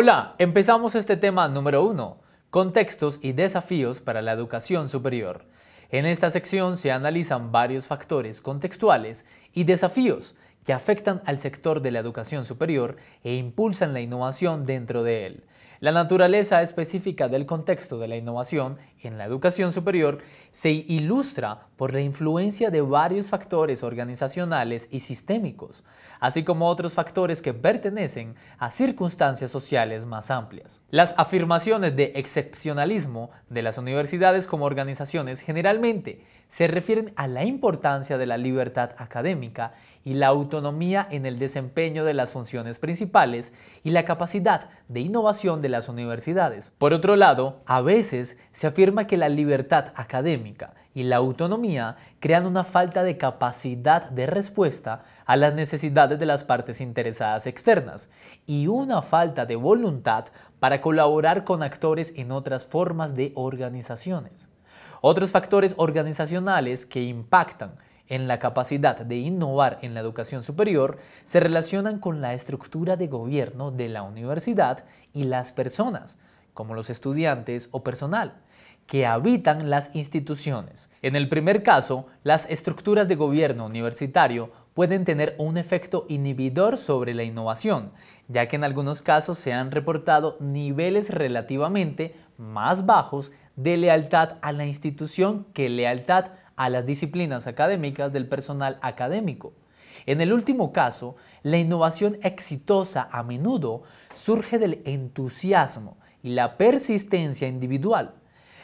Hola, empezamos este tema número 1, contextos y desafíos para la educación superior. En esta sección se analizan varios factores contextuales y desafíos que afectan al sector de la educación superior e impulsan la innovación dentro de él. La naturaleza específica del contexto de la innovación en la educación superior se ilustra por la influencia de varios factores organizacionales y sistémicos, así como otros factores que pertenecen a circunstancias sociales más amplias. Las afirmaciones de excepcionalismo de las universidades como organizaciones generalmente se refieren a la importancia de la libertad académica y la autonomía en el desempeño de las funciones principales y la capacidad de innovación de las universidades. Por otro lado, a veces se afirma afirma que la libertad académica y la autonomía crean una falta de capacidad de respuesta a las necesidades de las partes interesadas externas y una falta de voluntad para colaborar con actores en otras formas de organizaciones. Otros factores organizacionales que impactan en la capacidad de innovar en la educación superior se relacionan con la estructura de gobierno de la universidad y las personas, como los estudiantes o personal, que habitan las instituciones. En el primer caso, las estructuras de gobierno universitario pueden tener un efecto inhibidor sobre la innovación, ya que en algunos casos se han reportado niveles relativamente más bajos de lealtad a la institución que lealtad a las disciplinas académicas del personal académico. En el último caso, la innovación exitosa a menudo surge del entusiasmo, la persistencia individual.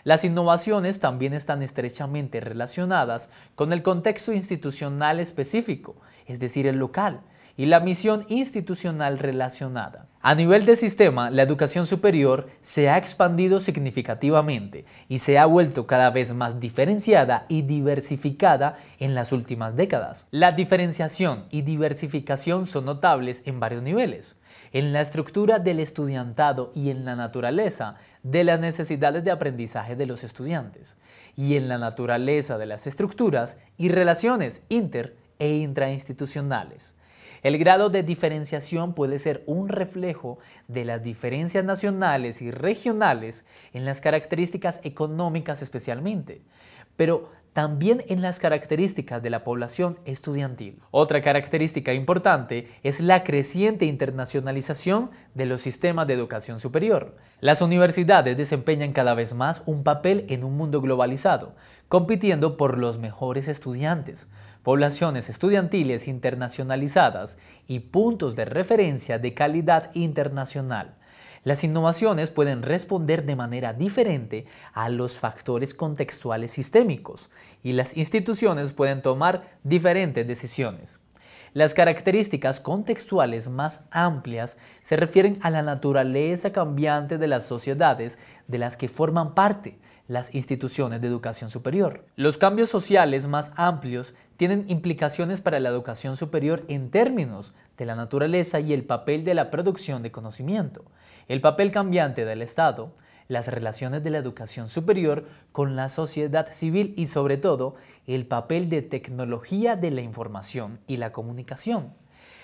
Las innovaciones también están estrechamente relacionadas con el contexto institucional específico, es decir, el local, y la misión institucional relacionada. A nivel de sistema, la educación superior se ha expandido significativamente y se ha vuelto cada vez más diferenciada y diversificada en las últimas décadas. La diferenciación y diversificación son notables en varios niveles, en la estructura del estudiantado y en la naturaleza de las necesidades de aprendizaje de los estudiantes, y en la naturaleza de las estructuras y relaciones inter e intrainstitucionales el grado de diferenciación puede ser un reflejo de las diferencias nacionales y regionales en las características económicas especialmente, pero también en las características de la población estudiantil. Otra característica importante es la creciente internacionalización de los sistemas de educación superior. Las universidades desempeñan cada vez más un papel en un mundo globalizado, compitiendo por los mejores estudiantes, poblaciones estudiantiles internacionalizadas y puntos de referencia de calidad internacional las innovaciones pueden responder de manera diferente a los factores contextuales sistémicos y las instituciones pueden tomar diferentes decisiones. Las características contextuales más amplias se refieren a la naturaleza cambiante de las sociedades de las que forman parte, las instituciones de educación superior. Los cambios sociales más amplios tienen implicaciones para la educación superior en términos de la naturaleza y el papel de la producción de conocimiento, el papel cambiante del Estado, las relaciones de la educación superior con la sociedad civil y sobre todo el papel de tecnología de la información y la comunicación.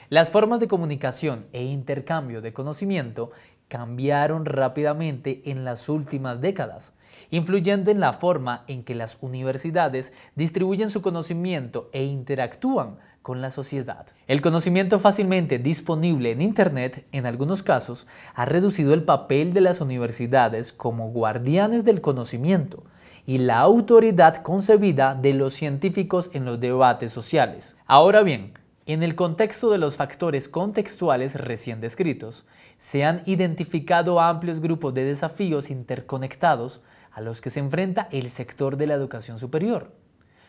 Las formas de comunicación e intercambio de conocimiento cambiaron rápidamente en las últimas décadas, influyendo en la forma en que las universidades distribuyen su conocimiento e interactúan con la sociedad. El conocimiento fácilmente disponible en Internet, en algunos casos, ha reducido el papel de las universidades como guardianes del conocimiento y la autoridad concebida de los científicos en los debates sociales. Ahora bien, en el contexto de los factores contextuales recién descritos, se han identificado amplios grupos de desafíos interconectados a los que se enfrenta el sector de la educación superior,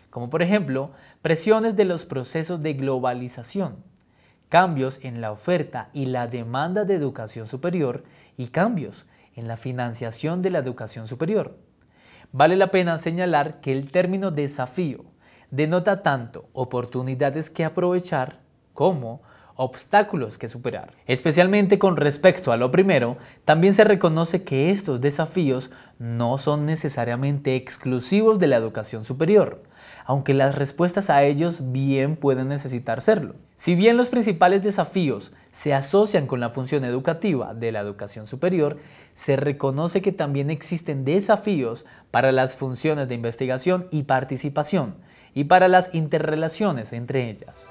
como por ejemplo presiones de los procesos de globalización, cambios en la oferta y la demanda de educación superior y cambios en la financiación de la educación superior. Vale la pena señalar que el término desafío denota tanto oportunidades que aprovechar como obstáculos que superar. Especialmente con respecto a lo primero, también se reconoce que estos desafíos no son necesariamente exclusivos de la educación superior, aunque las respuestas a ellos bien pueden necesitar serlo. Si bien los principales desafíos se asocian con la función educativa de la educación superior, se reconoce que también existen desafíos para las funciones de investigación y participación, y para las interrelaciones entre ellas.